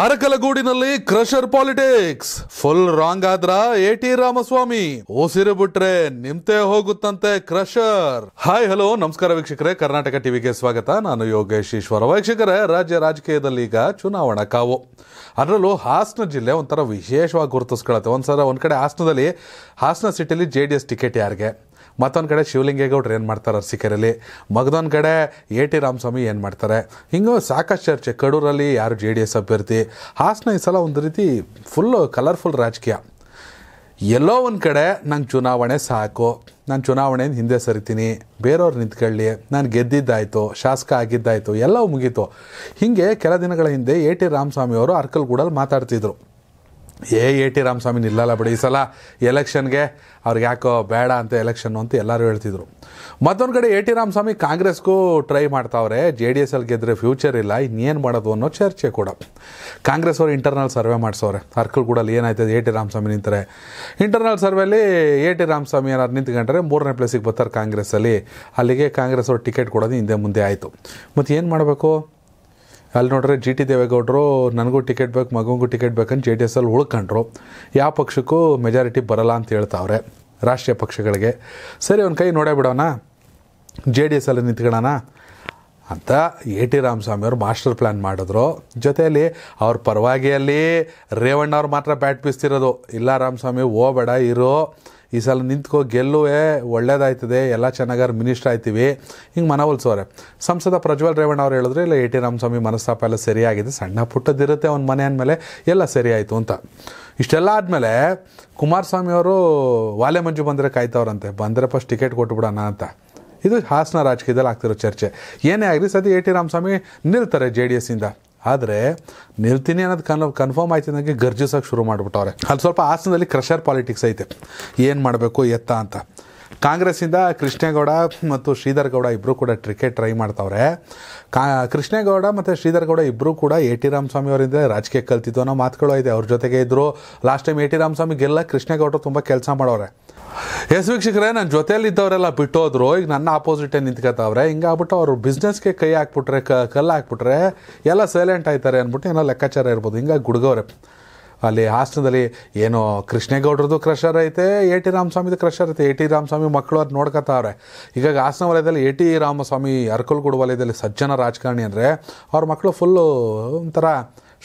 ಅರಕಲಗೂಡಿನಲ್ಲಿ crusher politics full wrong ಆದ್ರ A T Ramaswamy ಉಸಿರು ಬಿಟ್ರೆ ನಿಮ್ತೆ ಹೋಗುತ್ತಂತೆ ಕ್ರಷರ್ ಹಾಯ್ ಹಲೋ ನಮಸ್ಕಾರ ವೀಕ್ಷಕರೇ ಕರ್ನಾಟಕ ಟಿವಿಗೆ ಸ್ವಾಗತ ನಾನು ಯೋಗೇಶ್ ಈಶ್ವರ ವೀಕ್ಷಕರೇ ರಾಜ್ಯ ರಾಜಕೀಯದಲ್ಲಿ ಈಗ ಚುನಾವಣಾ ಕಾವು ಅದರಲ್ಲೂ ಹಾಸನ ಜಿಲ್ಲೆ ಒಂಥರ ವಿಶೇಷವಾಗಿ ಗುರುತಿಸ್ಕೊಳತ್ತೆ ಒಂದ್ಸಲ ಒಂದ್ ಕಡೆ ಹಾಸನದಲ್ಲಿ ಹಾಸನ ಸಿಟಿಲಿ ಜೆ ಡಿ ಎಸ್ ಟಿಕೆಟ್ ಯಾರಿಗೆ ಮತ್ತೊಂದು ಕಡೆ ಶಿವಲಿಂಗೇಗೌಡ್ರು ಏನು ಮಾಡ್ತಾರೆ ಅರಸಿಕೆರೆಯಲ್ಲಿ ಮಗದೊಂದು ಕಡೆ ಎ ಟಿ ರಾಮಸ್ವಾಮಿ ಏನು ಮಾಡ್ತಾರೆ ಹಿಂಗೆ ಸಾಕಷ್ಟು ಚರ್ಚೆ ಕಡೂರಲ್ಲಿ ಯಾರು ಜೆ ಡಿ ಎಸ್ ಅಭ್ಯರ್ಥಿ ಹಾಸನ ಈ ಸಲ ಒಂದು ರೀತಿ ಫುಲ್ಲು ಕಲರ್ಫುಲ್ ರಾಜಕೀಯ ಎಲ್ಲೋ ಒಂದು ಕಡೆ ನಂಗೆ ಚುನಾವಣೆ ಸಾಕು ನಾನು ಚುನಾವಣೆಯಿಂದ ಹಿಂದೆ ಸರಿತೀನಿ ಬೇರೆಯವ್ರು ನಿಂತ್ಕೊಳ್ಳಿ ನಾನು ಗೆದ್ದಿದ್ದಾಯಿತು ಶಾಸಕ ಆಗಿದ್ದಾಯಿತು ಎಲ್ಲವೂ ಮುಗೀತು ಹೀಗೆ ಕೆಲ ದಿನಗಳ ಹಿಂದೆ ಎ ಟಿ ರಾಮಸ್ವಾಮಿ ಅವರು ಅರ್ಕಲ್ಗೂಡಲ್ಲಿ ಮಾತಾಡ್ತಿದ್ರು ಏ ಎ ಟಿ ರಾಮಸ್ವಾಮಿ ನಿಲ್ಲಲ್ಲ ಬಿಡಿ ಈ ಸಲ ಎಲೆಕ್ಷನ್ಗೆ ಅವ್ರಿಗೆ ಯಾಕೋ ಬೇಡ ಅಂತ ಎಲೆಕ್ಷನ್ ಅಂತ ಎಲ್ಲರೂ ಹೇಳ್ತಿದ್ರು ಮತ್ತೊಂದು ಕಡೆ ಎ ಟಿ ರಾಮಸ್ವಾಮಿ ಕಾಂಗ್ರೆಸ್ಗೂ ಟ್ರೈ ಮಾಡ್ತಾವ್ರೆ ಜೆ ಡಿ ಎಸ್ ಅಲ್ಲಿ ಗೆದ್ರೆ ಫ್ಯೂಚರ್ ಇಲ್ಲ ಇನ್ನೇನು ಮಾಡೋದು ಅನ್ನೋ ಚರ್ಚೆ ಕೂಡ ಕಾಂಗ್ರೆಸ್ ಅವರು ಇಂಟರ್ನಲ್ ಸರ್ವೆ ಮಾಡಿಸೋರೆ ಕೂಡ ಏನಾಯ್ತದೆ ಎ ಟಿ ರಾಮಸ್ವಾಮಿ ನಿಂತಾರೆ ಇಂಟರ್ನಲ್ ಸರ್ವೇಲಿ ಎ ಟಿ ರಾಮಸ್ವಾಮಿ ಏನಾದ್ರು ನಿಂತ್ಕೊಂಡ್ರೆ ಮೂರನೇ ಪ್ಲೇಸಿಗೆ ಬರ್ತಾರೆ ಕಾಂಗ್ರೆಸ್ಸಲ್ಲಿ ಅಲ್ಲಿಗೆ ಕಾಂಗ್ರೆಸ್ ಅವ್ರು ಟಿಕೆಟ್ ಕೊಡೋದು ಹಿಂದೆ ಮುಂದೆ ಆಯಿತು ಮತ್ತು ಏನು ಮಾಡಬೇಕು ಅಲ್ಲಿ ನೋಡ್ರೆ ಜಿ ಟಿ ದೇವೇಗೌಡರು ನನಗೂ ಟಿಕೆಟ್ ಬೇಕು ಮಗುಗೂ ಟಿಕೆಟ್ ಬೇಕಂತ ಜೆ ಡಿ ಎಸ್ ಅಲ್ಲಿ ಉಳ್ಕೊಂಡ್ರು ಯಾವ ಪಕ್ಷಕ್ಕೂ ಮೆಜಾರಿಟಿ ಬರಲ್ಲ ಅಂತ ಹೇಳ್ತಾವ್ರೆ ರಾಷ್ಟ್ರೀಯ ಪಕ್ಷಗಳಿಗೆ ಸರಿ ಅವ್ನ ಕೈ ನೋಡೇ ಬಿಡೋಣ ಜೆ ಡಿ ಎಸ್ ಅಲ್ಲಿ ನಿಂತ್ಕೊಳ್ಳೋಣ ಅಂತ ಎ ಟಿ ಅವರು ಮಾಸ್ಟರ್ ಪ್ಲ್ಯಾನ್ ಮಾಡಿದ್ರು ಜೊತೆಯಲ್ಲಿ ಅವ್ರ ಪರವಾಗಿಯಲ್ಲಿ ರೇವಣ್ಣವ್ರು ಮಾತ್ರ ಬ್ಯಾಟ್ ಬೀಸ್ತಿರೋದು ಇಲ್ಲ ರಾಮಸ್ವಾಮಿ ಹೋಗ್ಬೇಡ ಇರೋ ಈ ಸಲ ನಿಂತ್ಕೋ ಗೆಲ್ಲುವೆ ಒಳ್ಳೇದಾಯ್ತದೆ ಎಲ್ಲ ಚೆನ್ನಾಗಾರು ಮಿನಿಸ್ಟರ್ ಆಯ್ತೀವಿ ಹಿಂಗೆ ಮನವೊಲಿಸೋರೆ ಸಂಸದ ಪ್ರಜ್ವಲ್ ರೇವಣ್ಣ ಅವ್ರು ಹೇಳಿದ್ರೆ ಇಲ್ಲ ಎ ಟಿ ರಾಮಸ್ವಾಮಿ ಮನಸ್ತಾಪ ಎಲ್ಲ ಸರಿಯಾಗಿದೆ ಸಣ್ಣ ಪುಟ್ಟದಿರುತ್ತೆ ಅವ್ನ ಮನೆ ಅಂದಮೇಲೆ ಎಲ್ಲ ಸರಿ ಆಯಿತು ಅಂತ ಇಷ್ಟೆಲ್ಲ ಆದಮೇಲೆ ಕುಮಾರಸ್ವಾಮಿ ಅವರು ವಾಲೆ ಮಂಜು ಬಂದರೆ ಕಾಯ್ತವ್ರಂತೆ ಬಂದರೆ ಫಸ್ಟ್ ಟಿಕೆಟ್ ಕೊಟ್ಬಿಡೋಣ ಅಂತ ಇದು ಹಾಸನ ರಾಜಕೀಯದಲ್ಲಿ ಆಗ್ತಿರೋ ಚರ್ಚೆ ಏನೇ ಆಗಲಿ ಸದ್ಯ ಎ ಟಿ ರಾಮಸ್ವಾಮಿ ನಿಲ್ತಾರೆ ಜೆ ಡಿ ಎಸ್ಸಿಂದ ಆದರೆ ನಿಲ್ತೀನಿ ಅನ್ನೋದು ಕನ್ ಕನ್ಫರ್ಮ್ ಆಯ್ತು ನನಗೆ ಗರ್ಜಿಸೋಕೆ ಶುರು ಮಾಡಿಬಿಟ್ಟವ್ರೆ ಅಲ್ಲಿ ಸ್ವಲ್ಪ ಹಾಸನದಲ್ಲಿ ಕ್ರಷರ್ ಪಾಲಿಟಿಕ್ಸ್ ಐತೆ ಏನು ಮಾಡಬೇಕು ಎತ್ತ ಅಂತ ಕಾಂಗ್ರೆಸ್ಸಿಂದ ಕೃಷ್ಣೇಗೌಡ ಮತ್ತು ಶ್ರೀಧರ್ ಗೌಡ ಇಬ್ಬರು ಕೂಡ ಟ್ರಿಕೆಟ್ ಟ್ರೈ ಮಾಡ್ತಾವ್ರೆ ಕಾ ಕೃಷ್ಣೇಗೌಡ ಮತ್ತು ಶ್ರೀಧರ್ ಗೌಡ ಇಬ್ಬರು ಕೂಡ ಎ ಟಿ ರಾಮಸ್ವಾಮಿ ಅವರಿಂದ ರಾಜಕೀಯ ಕಲ್ತಿದ್ದು ಅನ್ನೋ ಮಾತುಗಳು ಇದೆ ಅವ್ರ ಜೊತೆಗೆ ಇದ್ದರು last time A T Ramaswamy ಗೆಲ್ಲ ಕೃಷ್ಣೇಗೌಡರು ತುಂಬ ಕೆಲಸ ಮಾಡೋರೆ ಎಸ್ ವೀಕ್ಷಕರೇ ನನ್ನ ಜೊತೆಯಲ್ಲಿ ಇದ್ದವರೆಲ್ಲ ಬಿಟ್ಟೋದ್ರು ಈಗ ನನ್ನ ಆಪೋಸಿಟೇ ನಿಂತ್ಕೋತಾವ್ರೆ ಹಿಂಗಾಗ್ಬಿಟ್ಟು ಅವರು ಬಿಸ್ನೆಸ್ಗೆ ಕೈ ಹಾಕ್ಬಿಟ್ರೆ ಕಲ್ಲು ಹಾಕ್ಬಿಟ್ರೆ ಎಲ್ಲ ಸೈಲೆಂಟ್ ಆಯ್ತಾರೆ ಅಂದ್ಬಿಟ್ಟು ಏನೋ ಲೆಕ್ಕಾಚಾರ ಇರ್ಬೋದು ಹಿಂಗಾಗಿ ಗುಡ್ಗವ್ರೆ ಅಲ್ಲಿ ಹಾಸನದಲ್ಲಿ ಏನು ಕೃಷ್ಣೇಗೌಡ್ರದ್ದು ಕ್ರಷರ್ ಐತೆ ಎ ಟಿ ರಾಮಸ್ವಾಮಿದು ಕ್ರಷರ್ ಐತೆ ಎ ಟಿ ರಾಮಸ್ವಾಮಿ ಮಕ್ಕಳು ಅದು ನೋಡ್ಕೊತಾವ್ರೆ ಈಗ ಹಾಸನ ವಲಯದಲ್ಲಿ ಎ ಟಿ ರಾಮಸ್ವಾಮಿ ಅರ್ಕಲ್ಗೂಡು ವಲಯದಲ್ಲಿ ಸಜ್ಜನ ರಾಜಕಾರಣಿ ಅಂದರೆ ಅವ್ರ ಮಕ್ಕಳು ಫುಲ್ಲು ಒಂಥರ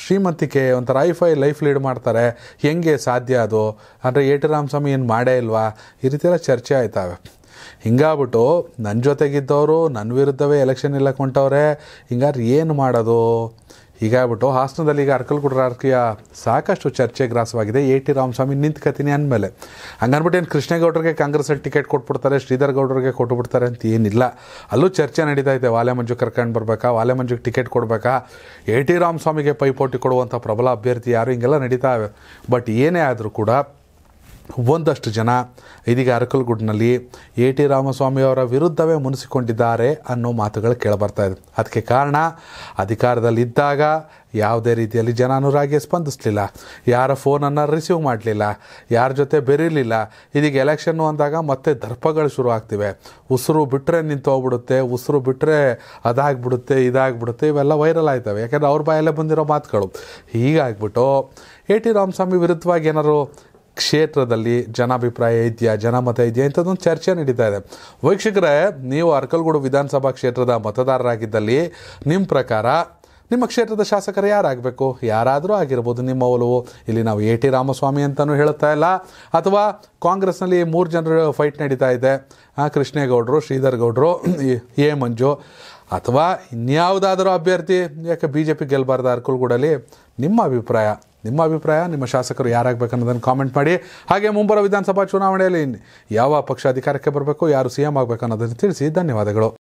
ಶ್ರೀಮಂತಿಕೆ ಒಂಥರ ಫೈ ಲೈಫ್ ಲೀಡ್ ಮಾಡ್ತಾರೆ ಹೆಂಗೆ ಸಾಧ್ಯ ಅದು ಅಂದರೆ ಎ ಟಿ ರಾಮಸ್ವಾಮಿ ಏನು ಮಾಡೇ ಇಲ್ವಾ ಈ ರೀತಿಯೆಲ್ಲ ಚರ್ಚೆ ಆಯ್ತಾವೆ ಹಿಂಗಾಗ್ಬಿಟ್ಟು ನನ್ನ ಜೊತೆಗಿದ್ದವರು ನನ್ನ ವಿರುದ್ಧವೇ ಎಲೆಕ್ಷನ್ ಇಲ್ಲ ಕೊಂಟವ್ರೆ ಹಿಂಗಾದ್ರೆ ಏನು ಮಾಡೋದು ಹೀಗಾಗ್ಬಿಟ್ಟು ಹಾಸನದಲ್ಲಿ ಈಗ ಅರ್ಕಲ್ ರಾಜಕೀಯ ಸಾಕಷ್ಟು ಚರ್ಚೆ ಗ್ರಾಸವಾಗಿದೆ ಎ ಟಿ ರಾಮಸ್ವಾಮಿ ನಿಂತ್ಕತೀನಿ ಅಂದಮೇಲೆ ಹಂಗನ್ಬಿಟ್ಟು ಏನು ಕೃಷ್ಣೇಗೌಡರಿಗೆ ಕಾಂಗ್ರೆಸ್ಸಲ್ಲಿ ಟಿಕೆಟ್ ಕೊಟ್ಬಿಡ್ತಾರೆ ಶ್ರೀಧರ್ ಗೌಡರಿಗೆ ಕೊಟ್ಟುಬಿಡ್ತಾರೆ ಅಂತ ಏನಿಲ್ಲ ಅಲ್ಲೂ ಚರ್ಚೆ ನಡೀತಾ ಇದೆ ವಾಲೆ ಮಂಜು ಕರ್ಕೊಂಡು ಬರಬೇಕಾ ವಾಲೆ ಮಂಜುಗೆ ಟಿಕೆಟ್ ಕೊಡಬೇಕಾ ಎ ಟಿ ರಾಮಸ್ವಾಮಿಗೆ ಪೈಪೋಟಿ ಕೊಡುವಂಥ ಪ್ರಬಲ ಅಭ್ಯರ್ಥಿ ಯಾರು ಹಿಂಗೆಲ್ಲ ನಡೀತಾ ಇವೆ ಬಟ್ ಏನೇ ಆದರೂ ಕೂಡ ಒಂದಷ್ಟು ಜನ ಇದೀಗ ಅರಕಲ್ಗುಡ್ನಲ್ಲಿ ಎ ಟಿ ರಾಮಸ್ವಾಮಿಯವರ ವಿರುದ್ಧವೇ ಮುನಿಸಿಕೊಂಡಿದ್ದಾರೆ ಅನ್ನೋ ಮಾತುಗಳು ಕೇಳಬರ್ತಾ ಇದೆ ಅದಕ್ಕೆ ಕಾರಣ ಅಧಿಕಾರದಲ್ಲಿದ್ದಾಗ ಯಾವುದೇ ರೀತಿಯಲ್ಲಿ ಜನ ಅನುರಾಗಿಯೇ ಸ್ಪಂದಿಸಲಿಲ್ಲ ಯಾರ ಫೋನನ್ನು ರಿಸೀವ್ ಮಾಡಲಿಲ್ಲ ಯಾರ ಜೊತೆ ಬೆರೀಲಿಲ್ಲ ಇದೀಗ ಎಲೆಕ್ಷನ್ನು ಅಂದಾಗ ಮತ್ತೆ ದರ್ಪಗಳು ಶುರು ಆಗ್ತಿವೆ ಉಸಿರು ಬಿಟ್ಟರೆ ನಿಂತು ಹೋಗ್ಬಿಡುತ್ತೆ ಉಸಿರು ಬಿಟ್ಟರೆ ಅದಾಗ್ಬಿಡುತ್ತೆ ಇದಾಗ್ಬಿಡುತ್ತೆ ಇವೆಲ್ಲ ವೈರಲ್ ಆಯ್ತವೆ ಯಾಕಂದರೆ ಅವ್ರ ಬಾಯಲ್ಲೇ ಬಂದಿರೋ ಮಾತುಗಳು ಹೀಗಾಗ್ಬಿಟ್ಟು ಎ ಟಿ ರಾಮಸ್ವಾಮಿ ವಿರುದ್ಧವಾಗಿ ಏನಾದ್ರು ಕ್ಷೇತ್ರದಲ್ಲಿ ಜನಾಭಿಪ್ರಾಯ ಇದೆಯಾ ಜನಮತ ಇದೆಯಾ ಇಂಥದ್ದೊಂದು ಚರ್ಚೆ ನಡೀತಾ ಇದೆ ವೀಕ್ಷಕರೇ ನೀವು ಅರ್ಕಲ್ಗೂಡು ವಿಧಾನಸಭಾ ಕ್ಷೇತ್ರದ ಮತದಾರರಾಗಿದ್ದಲ್ಲಿ ನಿಮ್ಮ ಪ್ರಕಾರ ನಿಮ್ಮ ಕ್ಷೇತ್ರದ ಶಾಸಕರು ಯಾರಾಗಬೇಕು ಯಾರಾದರೂ ಆಗಿರ್ಬೋದು ನಿಮ್ಮ ಒಲವು ಇಲ್ಲಿ ನಾವು ಎ ಟಿ ರಾಮಸ್ವಾಮಿ ಅಂತಲೂ ಹೇಳ್ತಾ ಇಲ್ಲ ಅಥವಾ ಕಾಂಗ್ರೆಸ್ನಲ್ಲಿ ಮೂರು ಜನರು ಫೈಟ್ ನಡೀತಾ ಇದೆ ಕೃಷ್ಣೇಗೌಡರು ಶ್ರೀಧರ್ ಗೌಡರು ಎ ಮಂಜು ಅಥವಾ ಇನ್ಯಾವುದಾದರೂ ಅಭ್ಯರ್ಥಿ ಯಾಕೆ ಬಿ ಜೆ ಪಿ ಗೆಲ್ಬಾರ್ದು ಅರ್ಕಲ್ಗೂಡಲ್ಲಿ ನಿಮ್ಮ ಅಭಿಪ್ರಾಯ ನಿಮ್ಮ ಅಭಿಪ್ರಾಯ ನಿಮ್ಮ ಶಾಸಕರು ಯಾರಾಗಬೇಕನ್ನೋದನ್ನು ಕಾಮೆಂಟ್ ಮಾಡಿ ಹಾಗೆ ಮುಂಬರುವ ವಿಧಾನಸಭಾ ಚುನಾವಣೆಯಲ್ಲಿ ಯಾವ ಪಕ್ಷ ಅಧಿಕಾರಕ್ಕೆ ಬರಬೇಕು ಯಾರು ಸಿ ಎಂ ಅನ್ನೋದನ್ನು ತಿಳಿಸಿ ಧನ್ಯವಾದಗಳು